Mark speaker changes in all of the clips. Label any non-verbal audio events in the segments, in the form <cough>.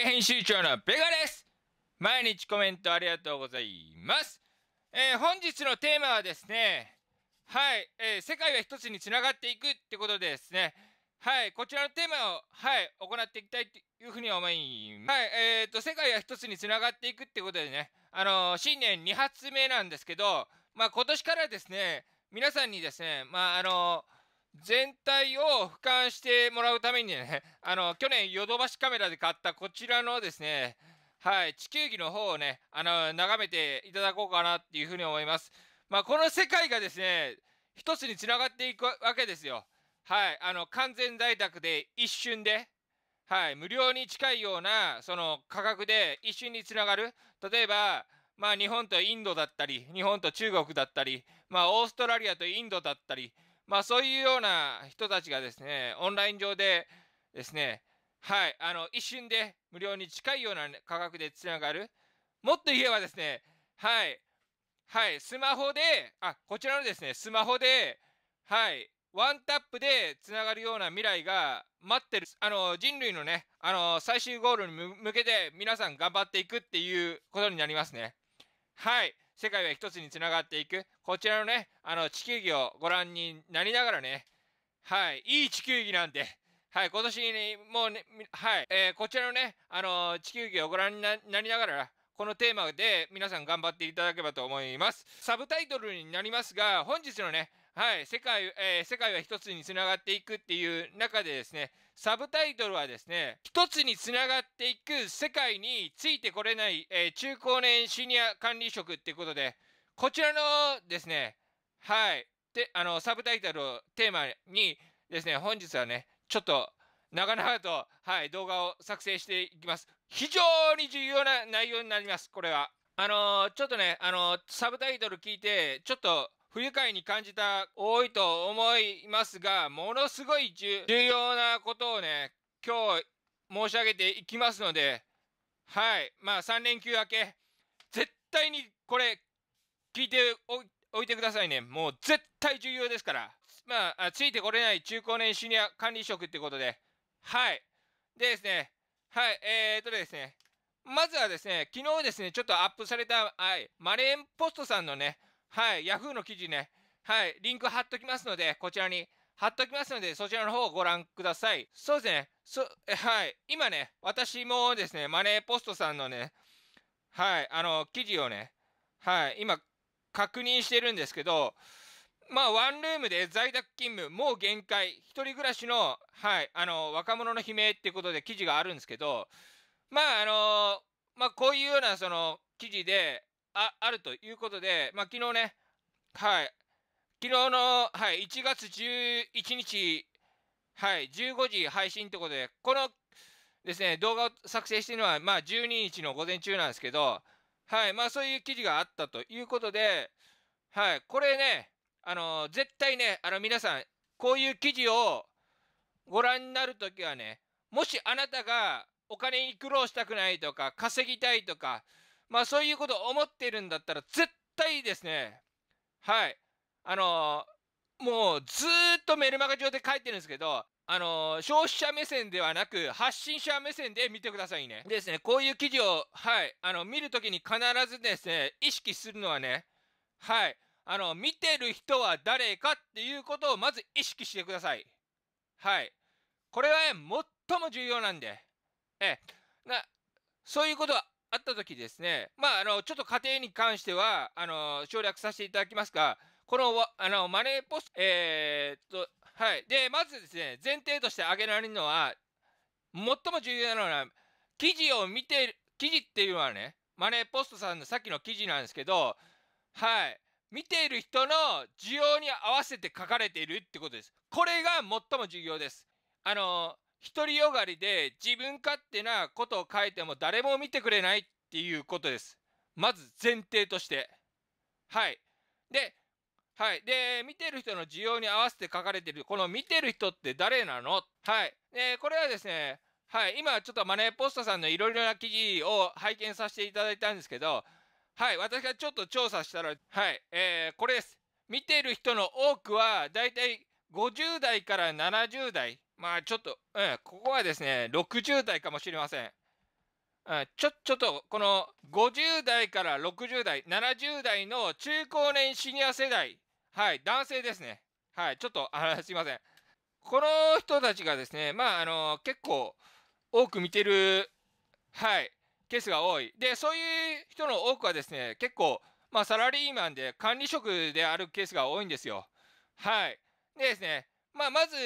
Speaker 1: 編集長のベガです毎日コメントありがとうございます、えー、本日のテーマはですねはい、えー、世界は一つにつながっていくってことでですねはいこちらのテーマをはい行っていきたいというふうに思いますはいえーと、と世界は一つにつながっていくってことでねあのー、新年2発目なんですけどまあ今年からですね皆さんにですねまああのー全体を俯瞰してもらうためにね、<laughs> あの、去年ヨドバシカメラで買ったこちらのですね、はい、地球儀の方をね、あの、眺めていただこうかなっていうふうに思います。まあ、この世界がですね、一つにつながっていくわけですよ。はい、あの、完全在宅で一瞬で、はい、無料に近いような、その価格で一瞬につながる。例えば、まあ、日本とインドだったり、日本と中国だったり、まあ、オーストラリアとインドだったり、まあ、そういうような人たちがですね、オンライン上でですね、はい、あの、一瞬で無料に近いような価格でつながる。もっと言えばですね、はい、はい、スマホで、あ、こちらのですね、スマホで、はい、ワンタップでつながるような未来が待ってる、あの、人類のね、あの、最終ゴールに向けて皆さん頑張っていくっていうことになりますね。はい。世界は一つにつながっていく、こちらのね、あの、地球儀をご覧になりながらね、はい、いい地球儀なんで、はい、今年に、もうね、はい、えー、こちらのね、あの地球儀をご覧になりながら、このテーマで皆さん頑張っていただければと思います。サブタイトルになりますが、本日のね、はい、世界、えー、世界は一つにつながっていくっていう中でですね、サブタイトルはですね、一つにつながっていく世界についてこれない、えー、中高年シニア管理職っていうことで、こちらのですね、はい、で、あの、サブタイトルをテーマにですね、本日はね、ちょっと長々と、はい、動画を作成していきます。非常に重要な内容になります、これは。あのー、ちょっとね、あのー、サブタイトル聞いて、ちょっと不愉快に感じた多いと思いますが、ものすごい重要なことをね、今日申し上げていきますので、はい、まあ3連休明け、絶対にこれ、聞いておいてくださいね。もう絶対重要ですから。まあ、ついてこれない中高年シニア管理職ってことで、はい。でですね、はい、えー、っとですね、まずはですね、昨日ですね、ちょっとアップされた、はい、マレーンポストさんのね、はい、ヤフーの記事ね、はい、リンク貼っときますので、こちらに貼っときますので、そちらの方をご覧ください。そうですね、そはい、今ね、私もですね、マネーポストさんのね、はい、あの、記事をね、はい、今、確認してるんですけど、まあ、ワンルームで在宅勤務、もう限界、一人暮らしの、はい、あの、若者の悲鳴っていうことで記事があるんですけど、まあ、あの、まあ、こういうような、その、記事で、ああるということで、まあ、昨日ね、はい、昨日の、はい、1月11日、はい、15時配信ということで、このですね、動画を作成しているのは、まあ、12日の午前中なんですけど、はい、まあ、そういう記事があったということで、はい、これね、あの絶対ね、あの、皆さん、こういう記事をご覧になるときはね、もしあなたがお金に苦労したくないとか、稼ぎたいとか、まあそういうことを思ってるんだったら、絶対ですね、はい。あのー、もうずっとメルマガ上で書いてるんですけど、あのー、消費者目線ではなく、発信者目線で見てくださいね。ですね、こういう記事を、はい、あの、見るときに必ずですね、意識するのはね、はい、あの、見てる人は誰かっていうことをまず意識してください。はい。これは、ね、最も重要なんで、え、な、そういうことはあった時ですね、まあ、あの、ちょっと家庭に関しては、あの、省略させていただきますが、この、あの、マネーポスト、えー、っと、はい。で、まずですね、前提として挙げられるのは、最も重要なのは、記事を見て、る、記事っていうのはね、マネーポストさんのさっきの記事なんですけど、はい。見ている人の需要に合わせて書かれているってことです。これが最も重要です。あの、独りよがりで自分勝手なことを書いても誰も見てくれないっていうことです。まず前提として。はい。で、はい。で、見てる人の需要に合わせて書かれてる、この見てる人って誰なのはい。で、これはですね、はい。今ちょっとマネーポストさんのいろいろな記事を拝見させていただいたんですけど、はい。私がちょっと調査したら、はい。えー、これです。見てる人の多くは、だいたい50代から70代。まあちょっと、うん、ここはですね、60代かもしれません。うん、ちょ、ちょっと、この50代から60代、70代の中高年シニア世代、はい、男性ですね。はい、ちょっと、あすいません。この人たちがですね、まあ、あの、結構多く見てる、はい、ケースが多い。で、そういう人の多くはですね、結構、まあ、サラリーマンで管理職であるケースが多いんですよ。はい。でですね、まあ、まず、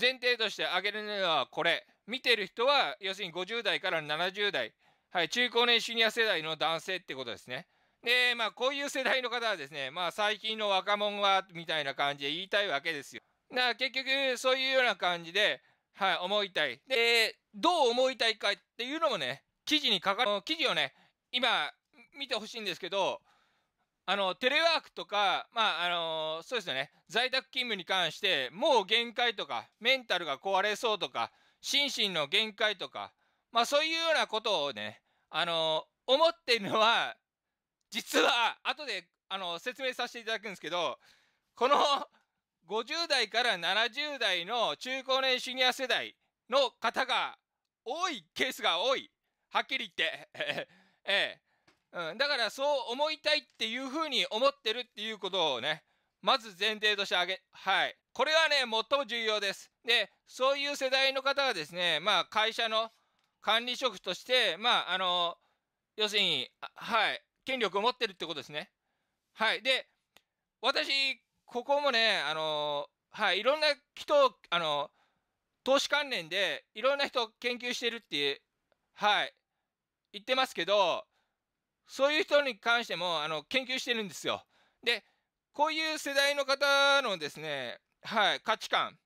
Speaker 1: 前提として挙げるのはこれ見てる人は要するに50代から70代、はい、中高年シニア世代の男性ってことですねでまあこういう世代の方はですねまあ最近の若者はみたいな感じで言いたいわけですよだから結局そういうような感じではい思いたいでどう思いたいかっていうのもね記事に書かる記事をね今見てほしいんですけどあの、テレワークとか、まあ、あのー、そうですよね、在宅勤務に関して、もう限界とか、メンタルが壊れそうとか、心身の限界とか、まあ、そういうようなことをね、あのー、思ってるのは、実は、後で、あのー、説明させていただくんですけど、この50代から70代の中高年シニア世代の方が多いケースが多い。はっきり言って。からそう思いたいっていうふうに思ってるっていうことをね、まず前提としてあげ、はい。これはね、最も重要です。で、そういう世代の方がですね、まあ、会社の管理職として、まあ、あの、要するに、はい、権力を持ってるってことですね。はい。で、私、ここもね、あの、はい、いろんな人あの、投資関連で、いろんな人研究してるって、いうはい、言ってますけど、そういう人に関してもあの研究してるんですよ。で、こういう世代の方のですね、はい、価値観、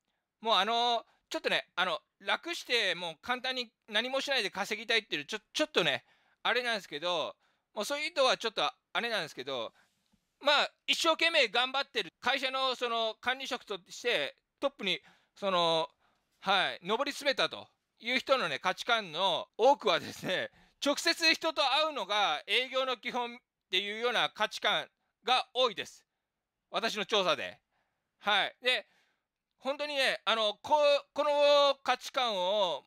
Speaker 1: もうあの、ちょっとね、あの、楽して、もう簡単に何もしないで稼ぎたいっていう、ちょちょっとね、あれなんですけど、もうそういう人はちょっとあれなんですけど、まあ、一生懸命頑張ってる会社のその管理職としてトップにその、はい、上り詰めたという人の、ね、価値観の多くはですね、直接人と会うのが営業の基本っていうような価値観が多いです。私の調査で。はい。で、本当にね、あの、ここの価値観を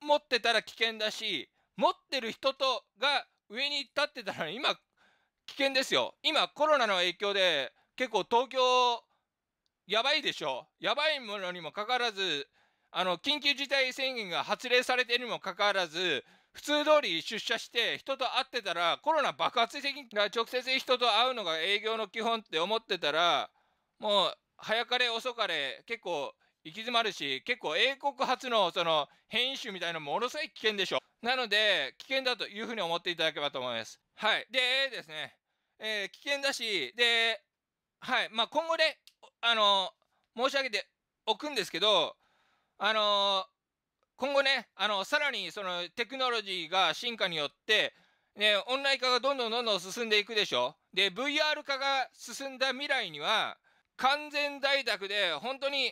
Speaker 1: 持ってたら危険だし、持ってる人とが上に立ってたら今、危険ですよ。今、コロナの影響で結構東京、やばいでしょ。やばいものにもかかわらず、あの、緊急事態宣言が発令されているにもかかわらず、普通通り出社して人と会ってたらコロナ爆発的に直接人と会うのが営業の基本って思ってたらもう早かれ遅かれ結構行き詰まるし結構英国発のその変異種みたいなものすごい危険でしょなので危険だというふうに思っていただければと思いますはいでですね、えー、危険だしではいまあ今後ねあの申し上げておくんですけどあのー今後ね、あの、さらにそのテクノロジーが進化によって、ね、オンライン化がどんどんどんどん進んでいくでしょで、VR 化が進んだ未来には、完全在宅で、本当に、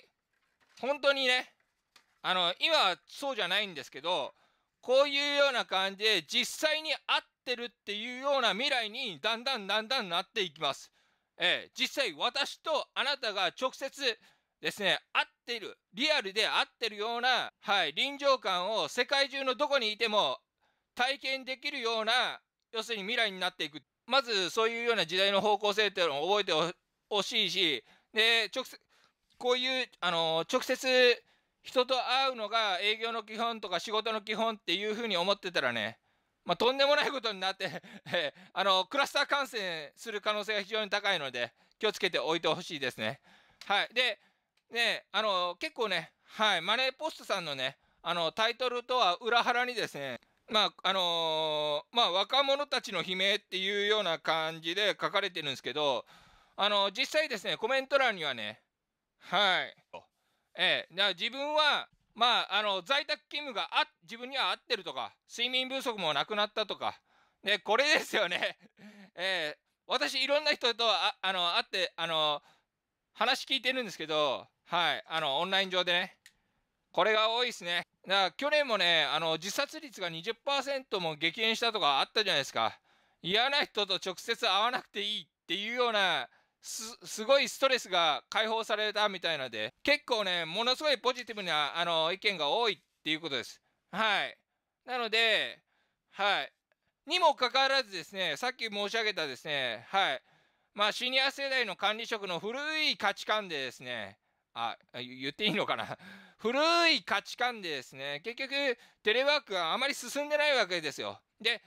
Speaker 1: 本当にね、あの、今はそうじゃないんですけど、こういうような感じで、実際に会ってるっていうような未来に、だんだんだんだんなっていきます。ええ、実際私とあなたが直接、ですね、合ってる、リアルで合ってるような、はい、臨場感を世界中のどこにいても体験できるような、要するに未来になっていく。まず、そういうような時代の方向性っていうのを覚えてほしいし、で、直接、こういう、あの、直接、人と会うのが営業の基本とか仕事の基本っていうふうに思ってたらね、まあ、とんでもないことになって <laughs> あの、クラスター感染する可能性が非常に高いので、気をつけておいてほしいですね。はい。で、ね、あの結構ね、はい、マネーポストさんのね、あのタイトルとは裏腹にですね、まああのー、まあ、若者たちの悲鳴っていうような感じで書かれてるんですけど、あの実際ですね、コメント欄にはね、はい、ええ、自分は、まあ、あの在宅勤務があ自分には合ってるとか、睡眠不足もなくなったとか、でこれですよね、<laughs> ええ、私、いろんな人とああの会ってあの話聞いてるんですけど、はい、あの、オンライン上でね。これが多いですね。だから去年もね、あの、自殺率が20%も激減したとかあったじゃないですか。嫌な人と直接会わなくていいっていうような、す、すごいストレスが解放されたみたいなので、結構ね、ものすごいポジティブな、あの、意見が多いっていうことです。はい。なので、はい。にもかかわらずですね、さっき申し上げたですね、はい。まあ、シニア世代の管理職の古い価値観でですね、あ、言っていいのかな <laughs> 古い価値観でですね、結局、テレワークはあまり進んでないわけですよ。で、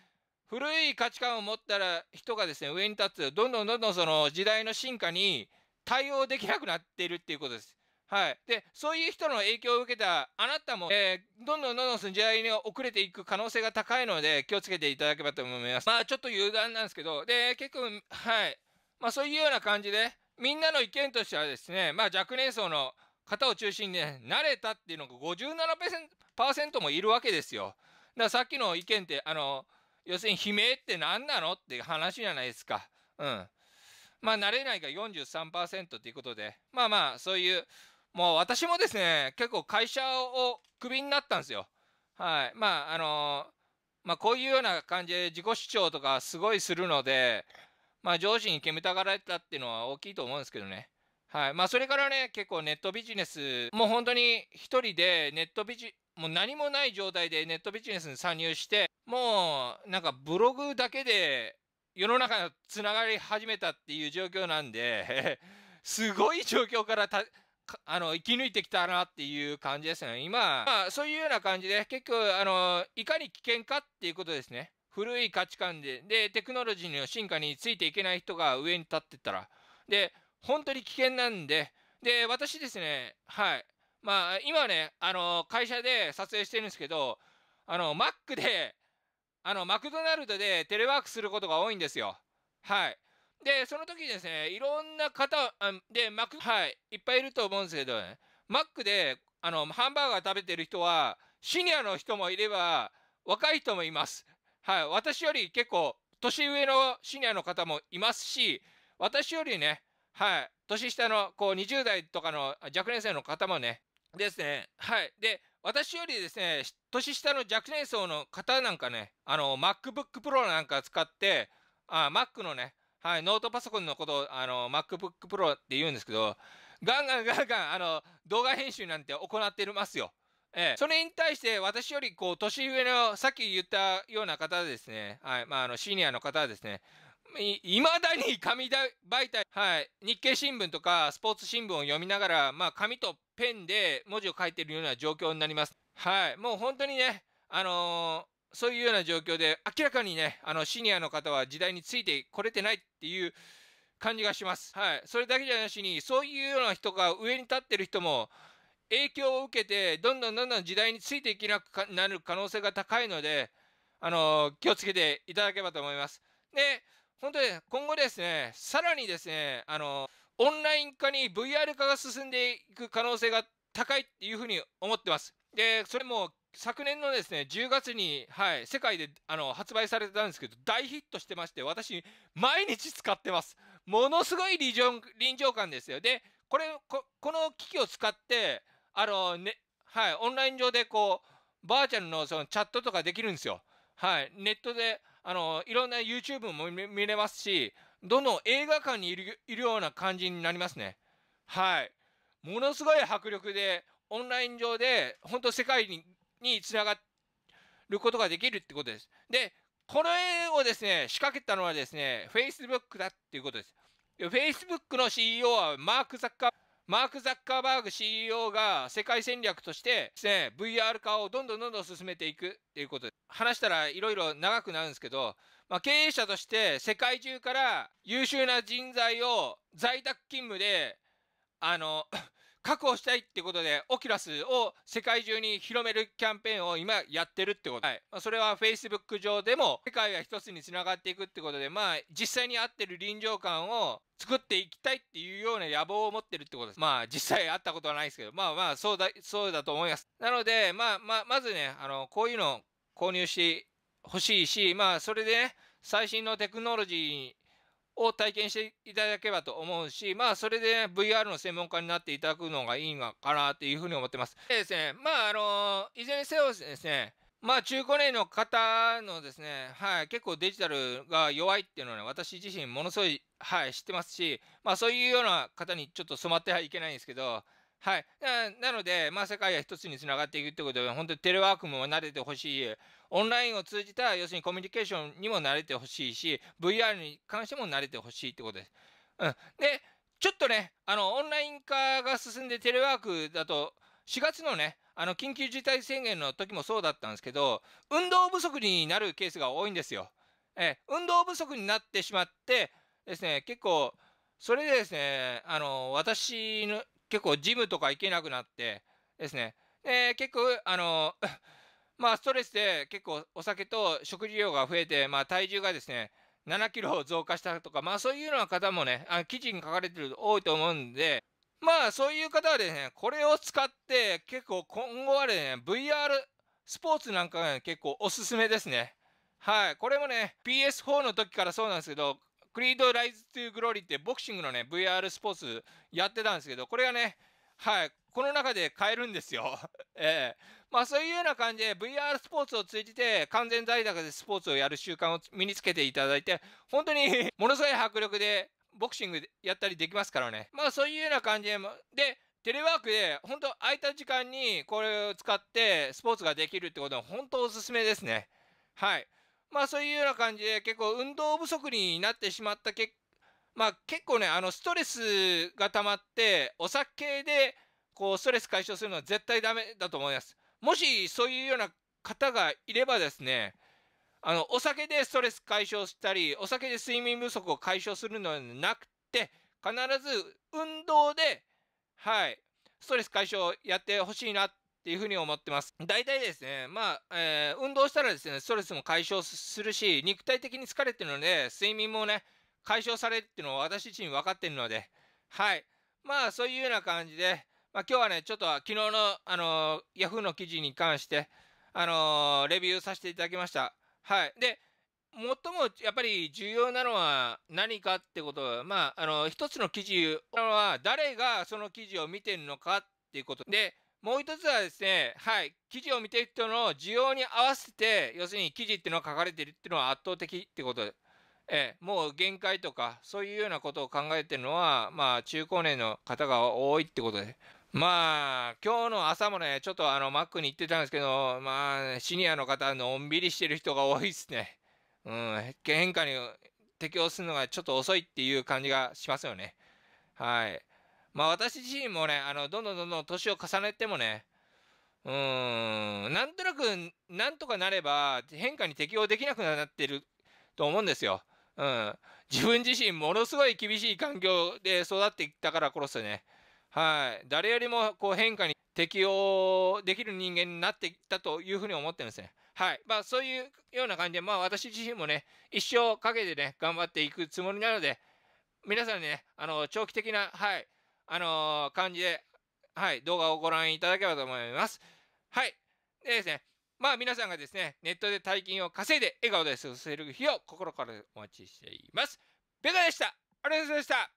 Speaker 1: 古い価値観を持ったら人がですね、上に立つ、どんどんどんどんその時代の進化に対応できなくなっているっていうことです。はい。で、そういう人の影響を受けたあなたも、えー、どんどんどんどんその時代に遅れていく可能性が高いので、気をつけていただければと思います。まあ、ちょっと油断なんですけど、で、結構、はい。まあ、そういうような感じで、みんなの意見としてはですね、まあ、若年層の方を中心に、ね、慣れたっていうのが57%もいるわけですよ。だからさっきの意見って、あの、要するに悲鳴って何なのっていう話じゃないですか。うん。まあ、慣れないが43%ということで、まあまあ、そういう、もう私もですね、結構会社をクビになったんですよ。はい。まあ、あのー、まあ、こういうような感じで自己主張とかすごいするので、まあ、上司に煙たがられたっていうのは大きいと思うんですけどね。はいまあ、それからね、結構ネットビジネス、もう本当に一人でネットビジもう何もない状態でネットビジネスに参入して、もうなんかブログだけで世の中につながり始めたっていう状況なんで、<laughs> すごい状況からあの生き抜いてきたなっていう感じですね。今、まあ、そういうような感じで、結構あの、いかに危険かっていうことですね。古い価値観で、で、テクノロジーの進化についていけない人が上に立ってったら、で、本当に危険なんで、で、私ですね、はい。まあ、今ね、あの、会社で撮影してるんですけど、あの、Mac で、あの、マクドナルドでテレワークすることが多いんですよ。はい。で、その時ですね、いろんな方、で、マク、はい、いっぱいいると思うんですけど、ね、Mac で、あの、ハンバーガー食べてる人は、シニアの人もいれば、若い人もいます。はい、私より結構年上のシニアの方もいますし、私よりね、はい、年下のこう20代とかの若年生の方もね、ですね、はい。で、私よりですね、年下の若年層の方なんかね、あの、MacBook Pro なんか使って、あ、Mac のね、はい、ノートパソコンのことを、あの、MacBook Pro って言うんですけど、ガンガンガンガン、あの、動画編集なんて行ってますよ。ええ、それに対して私よりこう年上のさっき言ったような方ですね、はいまあ、あのシニアの方はですね、いまだに紙だ媒体、はい、日経新聞とかスポーツ新聞を読みながら、まあ、紙とペンで文字を書いているような状況になります。はい、もう本当にね、あのー、そういうような状況で、明らかにね、あのシニアの方は時代についてこれてないっていう感じがします。はい、それだけじゃなしに、そういうような人が上に立ってる人も、影響を受けて、どんどんどんどん時代についていけなくなる可能性が高いので、あの、気をつけていただければと思います。で、本当に今後ですね、さらにですね、あの、オンライン化に VR 化が進んでいく可能性が高いっていうふうに思ってます。で、それも昨年のですね、10月に、はい、世界であの発売されてたんですけど、大ヒットしてまして、私、毎日使ってます。ものすごい臨場臨場感ですよ。で、これこ、この機器を使って、あのね、はい、オンライン上でこう、バーチャルのそのチャットとかできるんですよ。はい、ネットで、あの、いろんな YouTube も見れますし、どの映画館にいるいるような感じになりますね。はい。ものすごい迫力で、オンライン上で、本当世界に、につながることができるってことです。で、この絵をですね、仕掛けたのはですね、Facebook だっていうことです。Facebook の CEO はマーク・ザッカーマーク・ザッカーバーグ CEO が世界戦略としてですね、VR 化をどんどんどんどん進めていくっていうことで、話したらいろいろ長くなるんですけど、まあ、経営者として世界中から優秀な人材を在宅勤務で、あの、確保したいってことで、オキュラスを世界中に広めるキャンペーンを今やってるってこと。はい。まあ、それは Facebook 上でも、世界が一つにつながっていくってことで、まあ、実際に合ってる臨場感を作っていきたいっていうような野望を持ってるってことです。まあ、実際会ったことはないですけど、まあまあ、そうだ、そうだと思います。なので、まあまあ、まずね、あの、こういうのを購入してほしいし、まあ、それでね、最新のテクノロジーを体験していただければと思うし、まあ、それで、ね、VR の専門家になっていただくのがいいのかなっていうふうに思ってます。でですね、まあ、あの、いずれにせよですね、まあ、中高年の方のですね、はい、結構デジタルが弱いっていうのは、ね、私自身ものすごい、はい、知ってますし、まあ、そういうような方にちょっと染まってはいけないんですけど、はい。なので、まあ、世界は一つにつながっていくってことで、本当にテレワークも慣れてほしい。オンラインを通じた、要するにコミュニケーションにも慣れてほしいし、VR に関しても慣れてほしいってことです。うん。で、ちょっとね、あの、オンライン化が進んでテレワークだと、4月のね、あの、緊急事態宣言の時もそうだったんですけど、運動不足になるケースが多いんですよ。え、運動不足になってしまってですね、結構、それでですね、あの、私の、結構ジムとか行けなくなってですね、で、結構、あの <laughs> まあ、ストレスで結構お酒と食事量が増えて、まあ、体重がですね、7キロ増加したとか、まあ、そういうような方もね、あ記事に書かれてる多いと思うんで、まあ、そういう方はですね、これを使って結構今後はね、VR スポーツなんかが、結構おすすめですね。はい。これもね、PS4 の時からそうなんですけど、クリード・ライズ・トゥ・グローリーってボクシングのね、VR スポーツやってたんですけど、これがね、はい、この中で買えるんですよ。<laughs> ええー、まあそういうような感じで VR スポーツを通じて完全在宅でスポーツをやる習慣を身につけていただいて、本当に <laughs> ものすごい迫力でボクシングやったりできますからね。まあそういうような感じで、で、テレワークで、本当空いた時間にこれを使ってスポーツができるってことは本当おすすめですね。はい。まあそういうような感じで結構運動不足になってしまった結まあ結構ねあのストレスが溜まってお酒でこうストレス解消するのは絶対ダメだと思います。もしそういうような方がいればですねあのお酒でストレス解消したりお酒で睡眠不足を解消するのではなくて必ず運動ではいストレス解消をやってほしいなっていうふうに思ってます。大体ですね、まあ、えー、運動したらですね、ストレスも解消するし、肉体的に疲れてるので、睡眠もね、解消されるっていうのを私自身分かってるので、はい。まあ、そういうような感じで、まあ、今日はね、ちょっと昨日の、あのー、Yahoo の記事に関して、あのー、レビューさせていただきました。はい。で、最もやっぱり重要なのは何かってことは、まあ、あのー、一つの記事は、誰がその記事を見てるのかっていうことで、もう一つはですね、はい、記事を見ていく人の需要に合わせて、要するに記事っていうのが書かれているっていうのは圧倒的ってことで、えもう限界とか、そういうようなことを考えてるのは、まあ、中高年の方が多いってことで。まあ、今日の朝もね、ちょっとあの、マックに行ってたんですけど、まあ、シニアの方、のんびりしてる人が多いですね。うん、変化に適応するのがちょっと遅いっていう感じがしますよね。はい。まあ私自身もね、あの、どんどんどんどん年を重ねてもね、うーん、なんとなく、なんとかなれば変化に適応できなくなってると思うんですよ。うん。自分自身ものすごい厳しい環境で育ってきたからこそね、はい。誰よりもこう変化に適応できる人間になってきたというふうに思ってるんですね。はい。まあそういうような感じで、まあ私自身もね、一生かけてね、頑張っていくつもりなので、皆さんね、あの、長期的な、はい。あのー、感じで、はい、動画をご覧いただければと思います。はい。でですね、まあ皆さんがですね、ネットで大金を稼いで笑顔で過ごせる日を心からお待ちしています。ベガでしたありがとうございました